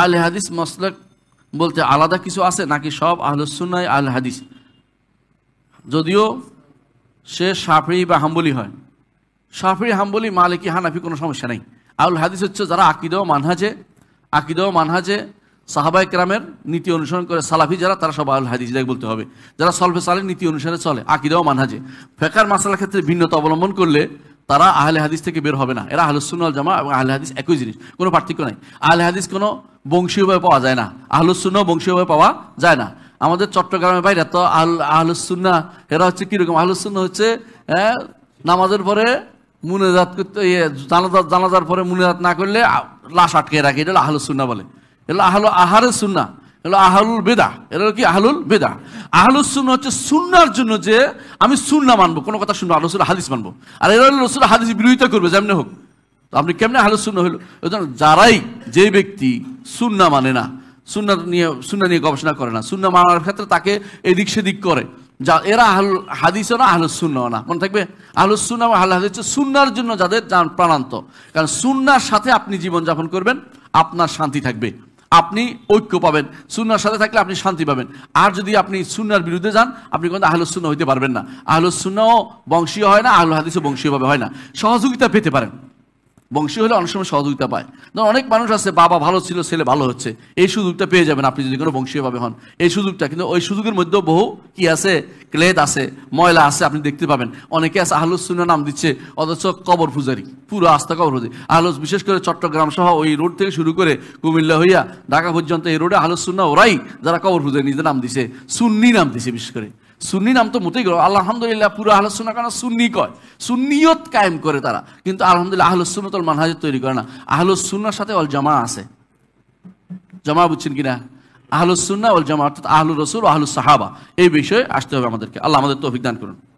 আল হাদিস মসলাক বলতে আলাদা কিছু আছে নাকি সব আহলুসুন্নাই আল হাদিস যদিও সে সাফরি বা হাম্বলি হয় সাফরি হাম্বলি মালিকি হানাফি কোনো সমস্যা নেই আউল হাদিস হচ্ছে যারা আকিদ মানহাজে আকিদ মানহাজে সাহাবাই কেরামের নীতি অনুসরণ করে সালাফি যারা তারা সব আউল হাদিস বলতে হবে যারা সলফে সালের নীতি অনুসারে চলে আকিদ মানহাজে ফেকার মাসালার ক্ষেত্রে ভিন্নতা অবলম্বন করলে তারা আহলে হাদিস থেকে বের হবে না এরা আল জামা এবং আহলে হাদিস একই জিনিস কোনো পার্থক্য নাই আহলে হাদিস কোনো বংশীয়ভাবে পাওয়া যায় না আহলুসুন্না বংশীয়ভাবে পাওয়া যায় না আমাদের চট্টগ্রামের বাইরে তো আল আহলুসুন্না এরা হচ্ছে কীরকম আহলুসুন্না হচ্ছে নামাজের পরে মুনেজাত করতে ইয়ে জানাজা জানাজার পরে মুনেজাত না করলে লাশ আটকে রাখে এটা হলো আহলুসুন্না বলে এগুলো আহল আহারে সুন্না এগুলো আহলুল বেদা এটা কি আহলুল বেদা আহলুসুন্না হচ্ছে সুন্নার জন্য যে আমি সুন্না মানবো কোনো কথা শুনবো আলোসুল হাদিস মানবো আর এরা রসুল হাদিস বিরোধিতা করবে যেমনি হোক তো আপনি কেমনে আহলে শূন্য হইল যারাই যে ব্যক্তি সুন্না মানে না সুন্না নিয়ে সুন্না নিয়ে গবেষণা করে না সুন্না মানার ক্ষেত্রে তাকে এদিক সেদিক করে যা এরা আহল হাদিসও না আহলে সুন্নাও না মনে থাকবে আহলে সুন্না বা আহলে হাদিস সুন্নার জন্য যাদের যান প্রাণান্ত কারণ সুন্নার সাথে আপনি জীবনযাপন করবেন আপনার শান্তি থাকবে আপনি ঐক্য পাবেন সুন্নার সাথে থাকলে আপনি শান্তি পাবেন আর যদি আপনি সুন্নার বিরুদ্ধে যান আপনি কিন্তু আহলুসুন্না হইতে পারবেন না আহলুসুন্নাও বংশীয় হয় না আহলে হাদিসও বংশীয়ভাবে হয় না সহযোগিতা পেতে পারেন বংশী হলে অনেক সময় সহযোগিতা পায় ধর অনেক মানুষ আছে বাবা ভালো ছিল ছেলে ভালো হচ্ছে এই সুযোগটা পেয়ে যাবেন আপনি যদি কোনো বংশীয়ভাবে হন এই সুযোগটা কিন্তু ওই সুযোগের মধ্যে বহু কি আছে ক্লেদ আছে ময়লা আছে আপনি দেখতে পাবেন অনেকে আছে আহলুসুন্না নাম দিচ্ছে অথচ কবর পূজারি পুরো আস্থা কবর পূজারি আহলুস বিশেষ করে চট্টগ্রাম সহ ওই রোড থেকে শুরু করে কুমিল্লা হইয়া ঢাকা পর্যন্ত এই রোডে আহলুসুন্না ওরাই যারা কবর পূজারি নিজের নাম দিছে সুন্নি নাম দিছে বিশেষ করে সুন্নি নাম তো মোটেই গেল আলহামদুলিল্লাহ পুরো আলোচনা কেন সুন্নি কয় সুন্নিয়ত কায়েম করে তারা কিন্তু আলহামদুলিল্লাহ আহল অল মানহাজ তৈরি করে না আহলো সুন্নার সাথে অল জামা আছে জামা বুঝছেন কিনা সুন্না অল জামা অর্থাৎ আহলুর রসুল আহলু সাহাবা এই বিষয়ে আসতে হবে আমাদেরকে আল্লাহ আমাদের তো অভিজ্ঞান করুন